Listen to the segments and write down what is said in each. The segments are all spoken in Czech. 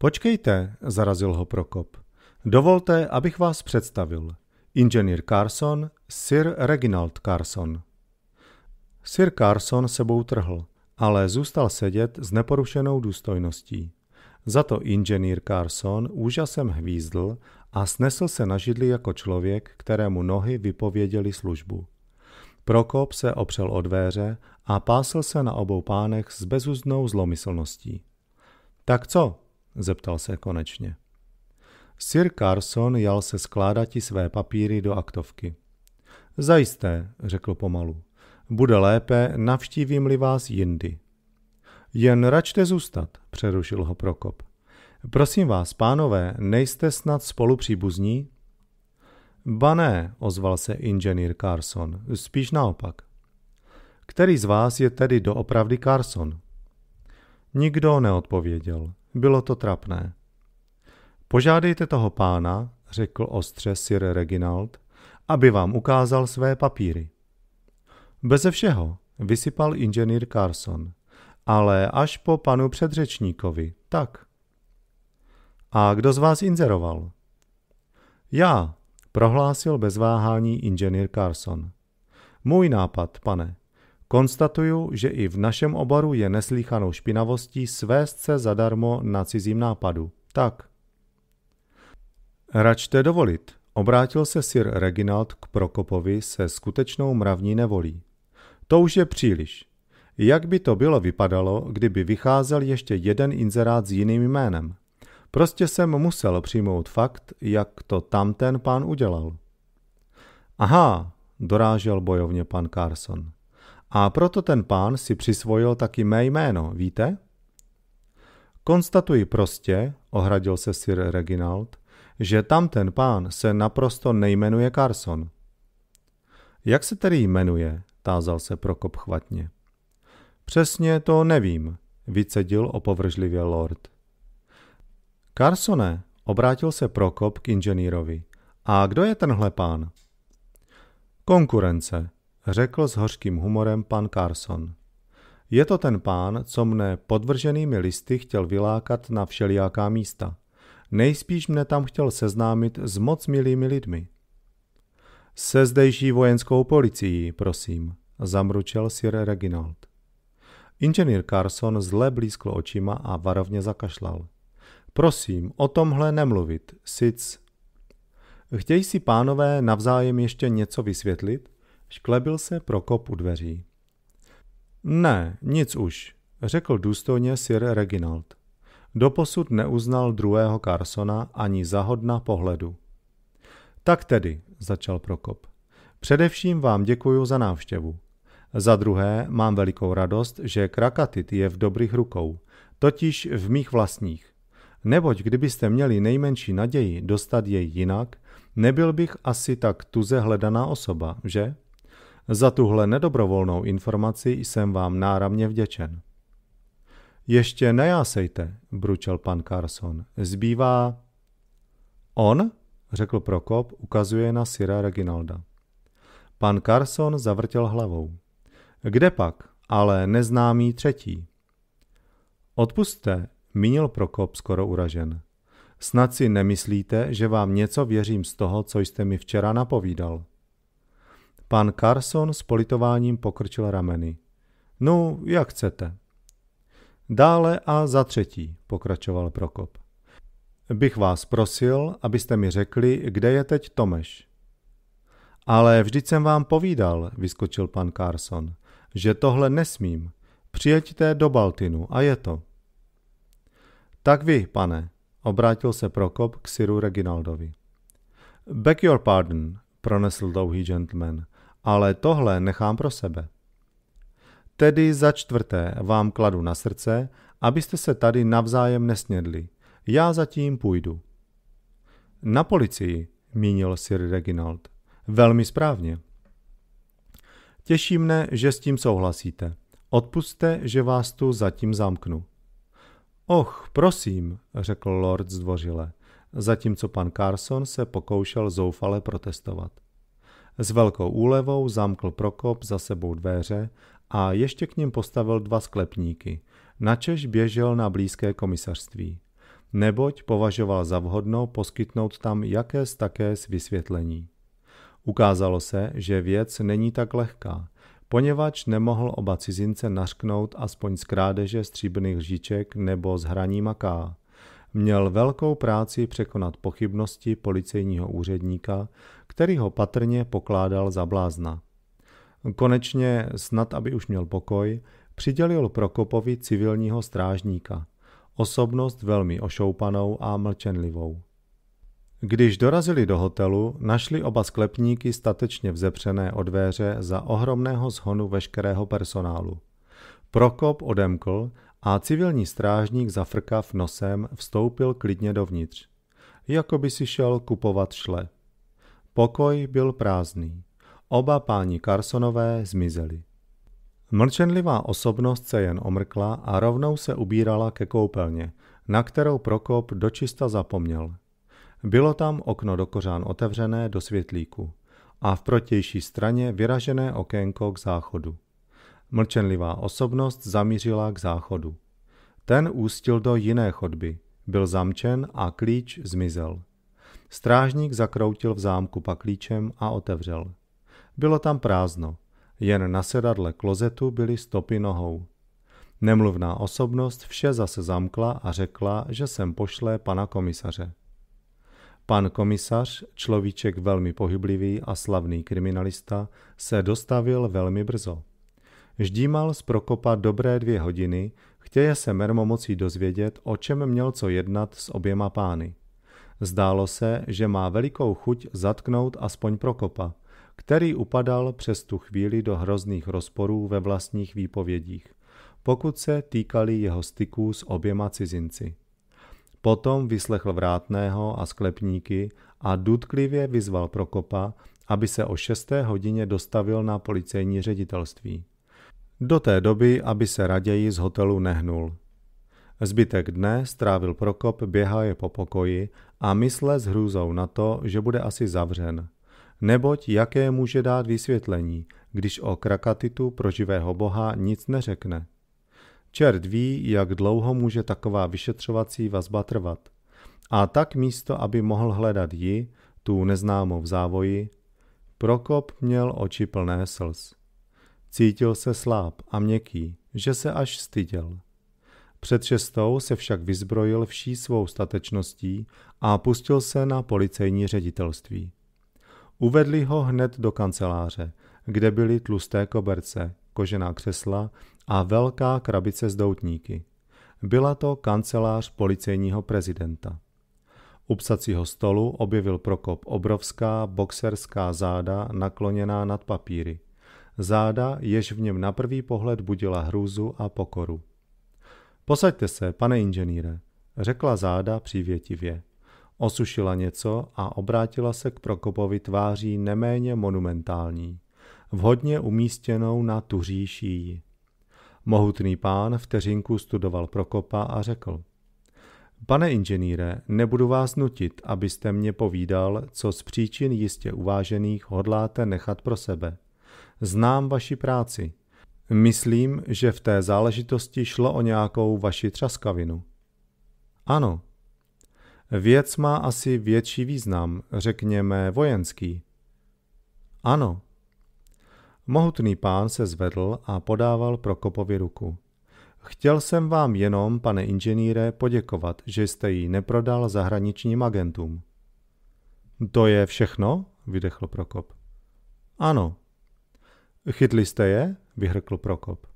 Počkejte, zarazil ho Prokop. Dovolte, abych vás představil. Inženýr Carson, Sir Reginald Carson. Sir Carson sebou trhl, ale zůstal sedět s neporušenou důstojností. Za to inženýr Carson úžasem hvízdl a snesl se na židli jako člověk, kterému nohy vypověděli službu. Prokop se opřel o dveře a pásl se na obou pánech s bezuznou zlomyslností. Tak co, zeptal se konečně. Sir Carson jal se skládati své papíry do aktovky. Zajisté, řekl pomalu. Bude lépe, navštívím-li vás jindy. Jen račte zůstat, přerušil ho Prokop. Prosím vás, pánové, nejste snad spolupříbuzní? Ba ne, ozval se inženýr Carson, spíš naopak. Který z vás je tedy doopravdy Carson? Nikdo neodpověděl. Bylo to trapné. Požádejte toho pána, řekl ostře Sir Reginald, aby vám ukázal své papíry. Beze všeho vysypal inženýr Carson, ale až po panu předřečníkovi, tak. A kdo z vás inzeroval? Já, prohlásil bez váhání inženýr Carson. Můj nápad, pane. Konstatuju, že i v našem oboru je neslíchanou špinavostí svést se zadarmo na cizím nápadu. Tak. Račte dovolit, obrátil se sir Reginald k Prokopovi se skutečnou mravní nevolí. To už je příliš. Jak by to bylo vypadalo, kdyby vycházel ještě jeden inzerát s jiným jménem? Prostě jsem musel přijmout fakt, jak to tamten pán udělal. Aha, dorážel bojovně pan Carson. A proto ten pán si přisvojil taky mé jméno, víte? Konstatuji prostě, ohradil se Sir Reginald, že tam ten pán se naprosto nejmenuje Carson. Jak se tedy jmenuje? tázal se Prokop chvatně. Přesně to nevím, vycedil opovržlivě lord. Carsone, obrátil se Prokop k inženýrovi. A kdo je tenhle pán? Konkurence, řekl s hořkým humorem pan Carson. Je to ten pán, co mne podvrženými listy chtěl vylákat na všelijaká místa. Nejspíš mne tam chtěl seznámit s moc milými lidmi. Se zdejší vojenskou policií, prosím, zamručel sir Reginald. Inženýr Carson zle blízkl očima a varovně zakašlal. Prosím, o tomhle nemluvit, sic. Chtějí si pánové navzájem ještě něco vysvětlit? Šklebil se Prokop u dveří. Ne, nic už, řekl důstojně Sir Reginald. Doposud neuznal druhého Carsona ani zahodna pohledu. Tak tedy, začal Prokop. Především vám děkuji za návštěvu. Za druhé mám velikou radost, že Krakatit je v dobrých rukou, totiž v mých vlastních. Neboť kdybyste měli nejmenší naději dostat jej jinak, nebyl bych asi tak tuze hledaná osoba, že? Za tuhle nedobrovolnou informaci jsem vám náramně vděčen. Ještě nejásejte, bručel pan Carson. Zbývá... On? řekl Prokop, ukazuje na Sira Reginalda. Pan Carson zavrtěl hlavou. Kde pak, ale neznámý třetí. Odpustte, mínil Prokop skoro uražen. Snad si nemyslíte, že vám něco věřím z toho, co jste mi včera napovídal – Pan Carson s politováním pokrčil rameny. No, jak chcete. Dále a za třetí, pokračoval Prokop. Bych vás prosil, abyste mi řekli, kde je teď Tomeš. Ale vždyť jsem vám povídal, vyskočil pan Carson, že tohle nesmím. Přijeďte do Baltinu a je to. Tak vy, pane, obrátil se Prokop k Siru Reginaldovi. Beg your pardon, pronesl dlouhý gentleman ale tohle nechám pro sebe. Tedy za čtvrté vám kladu na srdce, abyste se tady navzájem nesnědli. Já zatím půjdu. Na policii, mínil Sir Reginald. Velmi správně. Těší mne, že s tím souhlasíte. Odpuste, že vás tu zatím zamknu. Och, prosím, řekl lord zdvořile, zatímco pan Carson se pokoušel zoufale protestovat. S velkou úlevou zamkl Prokop za sebou dveře a ještě k ním postavil dva sklepníky. Načež běžel na blízké komisařství. Neboť považoval za vhodno poskytnout tam jakés také s vysvětlení. Ukázalo se, že věc není tak lehká, poněvadž nemohl oba cizince nařknout aspoň z krádeže stříbrných lžiček nebo z hraní maká. Měl velkou práci překonat pochybnosti policejního úředníka který ho patrně pokládal za blázna. Konečně, snad aby už měl pokoj, přidělil Prokopovi civilního strážníka, osobnost velmi ošoupanou a mlčenlivou. Když dorazili do hotelu, našli oba sklepníky statečně vzepřené od dveře za ohromného zhonu veškerého personálu. Prokop odemkl a civilní strážník zafrkav nosem vstoupil klidně dovnitř. Jako by si šel kupovat šle. Pokoj byl prázdný. Oba páni Carsonové zmizeli. Mlčenlivá osobnost se jen omrkla a rovnou se ubírala ke koupelně, na kterou Prokop dočista zapomněl. Bylo tam okno do kořán otevřené do světlíku a v protější straně vyražené okénko k záchodu. Mlčenlivá osobnost zamířila k záchodu. Ten ústil do jiné chodby, byl zamčen a klíč zmizel. Strážník zakroutil v zámku paklíčem a otevřel. Bylo tam prázdno. Jen na sedadle klozetu byly stopy nohou. Nemluvná osobnost vše zase zamkla a řekla, že sem pošle pana komisaře. Pan komisař, človíček velmi pohyblivý a slavný kriminalista, se dostavil velmi brzo. Ždímal z Prokopa dobré dvě hodiny, chtěje se mermomocí dozvědět, o čem měl co jednat s oběma pány. Zdálo se, že má velikou chuť zatknout aspoň Prokopa, který upadal přes tu chvíli do hrozných rozporů ve vlastních výpovědích, pokud se týkali jeho styků s oběma cizinci. Potom vyslechl vrátného a sklepníky a důtklivě vyzval Prokopa, aby se o 6. hodině dostavil na policejní ředitelství. Do té doby, aby se raději z hotelu nehnul. Zbytek dne strávil Prokop běhaje po pokoji a mysle s hrůzou na to, že bude asi zavřen. Neboť jaké může dát vysvětlení, když o krakatitu pro živého boha nic neřekne. Čert ví, jak dlouho může taková vyšetřovací vazba trvat. A tak místo, aby mohl hledat ji, tu neznámou v závoji, Prokop měl oči plné slz. Cítil se sláb a měkký, že se až styděl. Před šestou se však vyzbrojil vší svou statečností a pustil se na policejní ředitelství. Uvedli ho hned do kanceláře, kde byly tlusté koberce, kožená křesla a velká krabice s doutníky. Byla to kancelář policejního prezidenta. U psacího stolu objevil Prokop obrovská boxerská záda nakloněná nad papíry. Záda, jež v něm na prvý pohled budila hrůzu a pokoru. Posaďte se, pane inženýre, řekla záda přívětivě. Osušila něco a obrátila se k Prokopovi tváří neméně monumentální, vhodně umístěnou na tuří šíji. Mohutný pán vteřinku studoval Prokopa a řekl. Pane inženýre, nebudu vás nutit, abyste mě povídal, co z příčin jistě uvážených hodláte nechat pro sebe. Znám vaši práci, Myslím, že v té záležitosti šlo o nějakou vaši třaskavinu. Ano. Věc má asi větší význam, řekněme vojenský. Ano. Mohutný pán se zvedl a podával Prokopovi ruku. Chtěl jsem vám jenom, pane inženýre, poděkovat, že jste ji neprodal zahraničním agentům. To je všechno? vydechl Prokop. Ano. Chytli jste je? vyhrkl Prokop.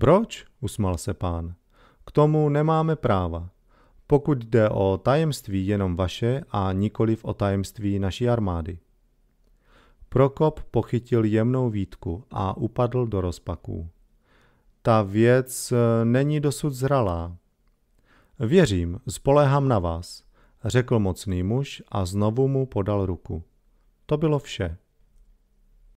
Proč? usmál se pán. K tomu nemáme práva. Pokud jde o tajemství jenom vaše a nikoliv o tajemství naší armády. Prokop pochytil jemnou výtku a upadl do rozpaků. Ta věc eh, není dosud zralá. Věřím, spolehám na vás, řekl mocný muž a znovu mu podal ruku. To bylo vše.